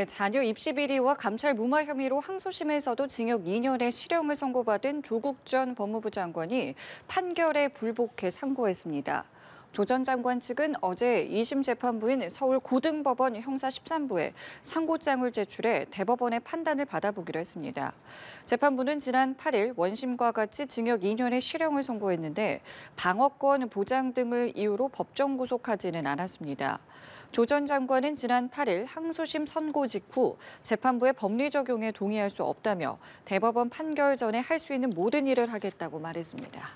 네, 자녀 입시 비리와 감찰 무마 혐의로 항소심에서도 징역 2년의 실형을 선고받은 조국 전 법무부 장관이 판결에 불복해 상고했습니다. 조 전 장관 측은 어제 2심 재판부인 서울고등법원 형사 13부에 상고장을 제출해 대법원의 판단을 받아보기로 했습니다. 재판부는 지난 8일 원심과 같이 징역 2년의 실형을 선고했는데 방어권 보장 등을 이유로 법정 구속하지는 않았습니다. 조전 장관은 지난 8일 항소심 선고 직후 재판부의 법리 적용에 동의할 수 없다며 대법원 판결 전에 할 수 있는 모든 일을 하겠다고 말했습니다.